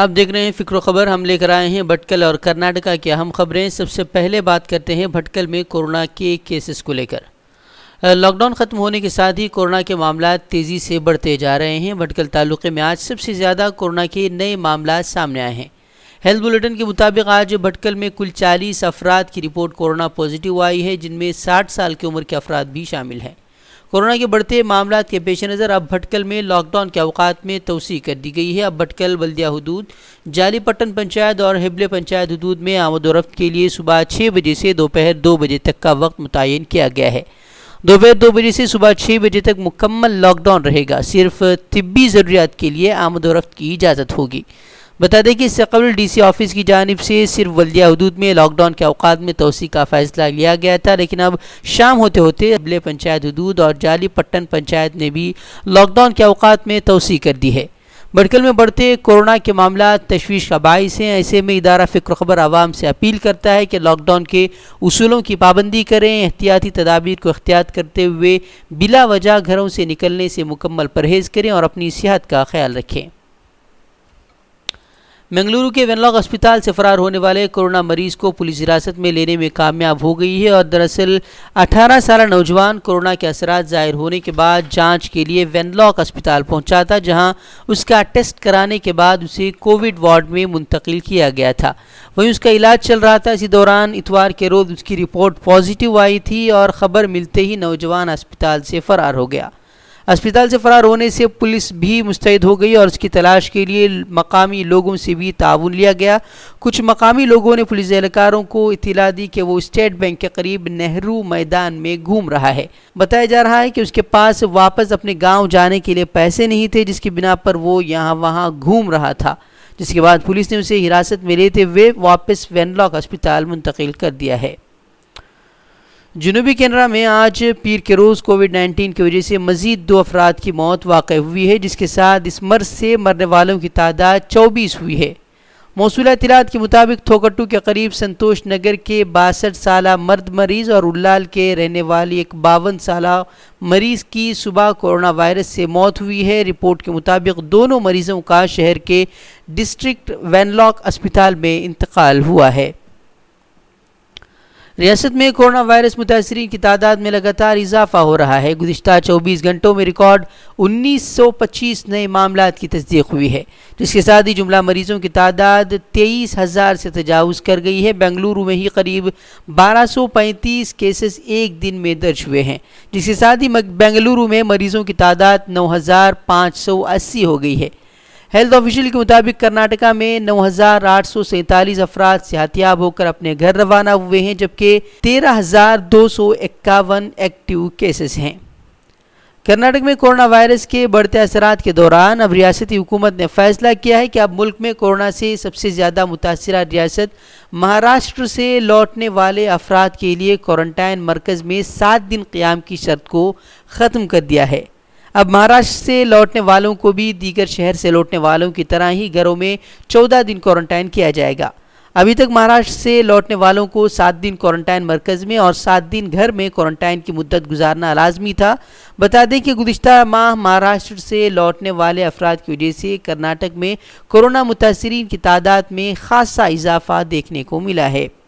आप देख रहे हैं फिक्र खबर हम लेकर आए हैं भटकल और कर्नाटका की अहम खबरें सबसे पहले बात करते हैं भटकल में कोरोना के केसेस को लेकर लॉकडाउन ख़त्म होने के साथ ही कोरोना के मामला तेज़ी से बढ़ते जा रहे हैं भटकल तालुके में आज सबसे ज़्यादा कोरोना के नए मामला सामने आए हैं हेल्थ बुलेटिन के मुताबिक आज भटकल में कुल चालीस अफराद की रिपोर्ट कोरोना पॉजिटिव आई है जिनमें साठ साल की उम्र के अफराद भी शामिल हैं कोरोना के बढ़ते मामला के पेश नज़र अब भटकल में लॉकडाउन के अवकात में तोसी कर दी गई है अब भटकल बल्दिया हदूद जालीपट्टन पंचायत और हिबले पंचायत हदूद में आमद के लिए सुबह छः बजे से दोपहर दो बजे तक का वक्त मुतन किया गया है दोपहर दो बजे से सुबह छः बजे तक मुकम्मल लॉकडाउन रहेगा सिर्फ तिब्बी ज़रूरियात के लिए आमदोरफ्त की इजाज़त होगी बता दें कि इससे कबल डी सी ऑफिस की जानब से सिर्फ वलिया हदूद में लॉकडाउन के अवकात में तोसी का फैसला लिया गया था लेकिन अब शाम होते होते अबले पंचायत हदूद और जाली पट्टन पंचायत ने भी लॉकडाउन के अवकात में तोसी कर दी है भड़कल में बढ़ते कोरोना के मामला तशवीश का बायस हैं ऐसे में इदारा फ़िक्र खबर आवाम से अपील करता है कि लॉकडाउन के असूलों की पाबंदी करें एहतियाती तदाबीर को अख्तियार करते हुए बिला वजह घरों से निकलने से मुकम्मल परहेज़ करें और अपनी सेहत का ख्याल रखें बेंगलुरु के वेनलॉग अस्पताल से फरार होने वाले कोरोना मरीज को पुलिस हिरासत में लेने में कामयाब हो गई है और दरअसल 18 साल नौजवान कोरोना के असरा जाहिर होने के बाद जांच के लिए वेनलॉक अस्पताल पहुंचा था जहां उसका टेस्ट कराने के बाद उसे कोविड वार्ड में मुंतकिल किया गया था वहीं उसका इलाज चल रहा था इसी दौरान इतवार के रोज उसकी रिपोर्ट पॉजिटिव आई थी और खबर मिलते ही नौजवान अस्पताल से फरार हो गया अस्पताल से फरार होने से पुलिस भी मुस्तैद हो गई और उसकी तलाश के लिए मकामी लोगों से भी ताउन लिया गया कुछ मकामी लोगों ने पुलिस एहलकारों को इतला दी कि वो स्टेट बैंक के करीब नेहरू मैदान में घूम रहा है बताया जा रहा है कि उसके पास वापस अपने गाँव जाने के लिए पैसे नहीं थे जिसकी बिना पर वो यहाँ वहाँ घूम रहा था जिसके बाद पुलिस ने उसे हिरासत में लेते हुए वापस वेनलॉक अस्पताल मुंतकिल कर दिया है जनूबी कैनरा में आज पीर के रोज़ कोविड 19 की वजह से मजीद दो अफराद की मौत वाक़ हुई है जिसके साथ इस मर्ज से मरने वालों की तादाद चौबीस हुई है मौसू तलात के मुताबिक थोकट्टू के करीब संतोष नगर के बासठ साल मर्द मरीज़ और उल्लाल के रहने वाली एक बावन साल मरीज़ की सुबह कोरोना वायरस से मौत हुई है रिपोर्ट के मुताबिक दोनों मरीज़ों का शहर के डिस्ट्रिक्ट वैनलॉक अस्पताल में इंतकाल हुआ है रियासत में कोरोना वायरस मुतासरी की तादाद में लगातार इजाफा हो रहा है गुजशत 24 घंटों में रिकॉर्ड 1925 नए मामला की तस्दीक हुई है जिसके साथ ही जुमला मरीजों की तादाद तेईस हज़ार से तजावज़ कर गई है बेंगलुरु में ही करीब 1235 केसेस एक दिन में दर्ज हुए हैं जिसके साथ ही बेंगलुरु में मरीजों की तादाद नौ हो गई है हेल्थ ऑफिशियल के मुताबिक कर्नाटका में नौ हजार आठ सौ सैंतालीस अफराद सेहतियाब होकर अपने घर रवाना हुए हैं जबकि तेरह हजार दो सौ इक्यावन एक्टिव केसेस हैं कर्नाटक में कोरोना वायरस के बढ़ते असरात के दौरान अब रियासती हुकूमत ने फैसला किया है कि अब मुल्क में कोरोना से सबसे ज़्यादा मुतासर रियासत महाराष्ट्र से लौटने वाले अफराद के लिए क्वारंटाइन मरकज़ में सात दिन क़्याम की शर्त को ख़त्म कर दिया है अब महाराष्ट्र से लौटने वालों को भी दीगर शहर से लौटने वालों की तरह ही घरों में चौदह दिन क्वारंटाइन किया जाएगा अभी तक महाराष्ट्र से लौटने वालों को सात दिन क्वारंटाइन मरकज़ में और सात दिन घर में क्वारंटाइन की मुद्दत गुजारना लाजमी था बता दें कि गुज्त माह महाराष्ट्र से लौटने वाले अफराद की वजह से कर्नाटक में कोरोना मुतासरीन की तादाद में खासा इजाफा देखने को मिला है